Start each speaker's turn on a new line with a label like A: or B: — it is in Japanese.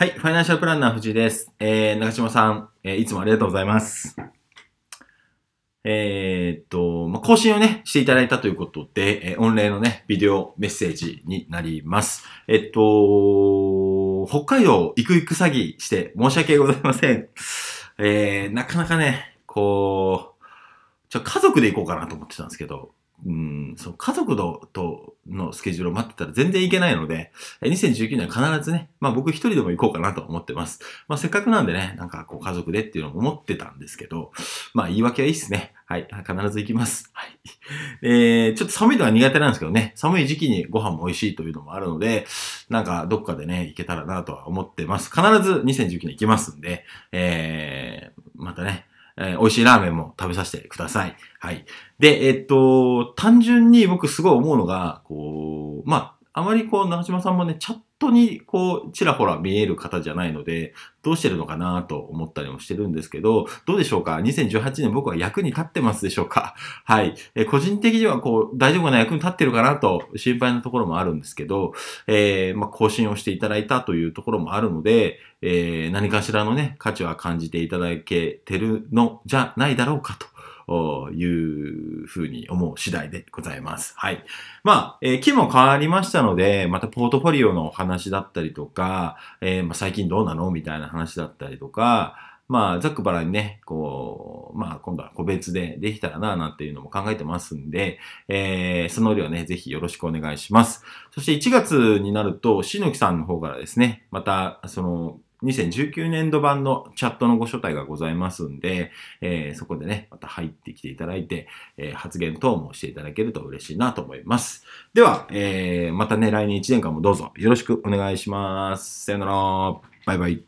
A: はい、ファイナンシャルプランナー藤井です。えー、中島さん、えー、いつもありがとうございます。えー、っと、まあ、更新をね、していただいたということで、えー、御礼のね、ビデオメッセージになります。えっと、北海道行く行く詐欺して申し訳ございません。えー、なかなかね、こう、ちょ、家族で行こうかなと思ってたんですけど、うん、そう、家族の、と、のスケジュールを待ってたら全然行けないので、2019年は必ずね、まあ僕一人でも行こうかなと思ってます。まあせっかくなんでね、なんかこう家族でっていうのも思ってたんですけど、まあ言い訳はいいっすね。はい、必ず行きます。はい。えー、ちょっと寒いのは苦手なんですけどね、寒い時期にご飯も美味しいというのもあるので、なんかどっかでね、行けたらなとは思ってます。必ず2019年行きますんで、えー、またね、えー、美味しいラーメンも食べさせてください。はい。で、えっと、単純に僕すごい思うのが、こう、まあ、あまりこう、長島さんもね、チャットにこう、ちらほら見える方じゃないので、どうしてるのかなと思ったりもしてるんですけど、どうでしょうか ?2018 年僕は役に立ってますでしょうか はい。え個人的にはこう、大丈夫な役に立ってるかなと心配なところもあるんですけど、えー、まあ、更新をしていただいたというところもあるので、えー、何かしらのね、価値は感じていただけてるのじゃないだろうかと。というふうに思う次第でございます。はい。まあ、えー、期も変わりましたので、またポートフォリオのお話だったりとか、えー、まあ、最近どうなのみたいな話だったりとか、まあ、ざっくばらにね、こう、まあ、今度は個別でできたらな、なんていうのも考えてますんで、えー、その量ね、ぜひよろしくお願いします。そして1月になると、しのきさんの方からですね、また、その、2019年度版のチャットのご招待がございますんで、えー、そこでね、また入ってきていただいて、えー、発言等もしていただけると嬉しいなと思います。では、えー、またね、来年1年間もどうぞよろしくお願いします。さよなら。バイバイ。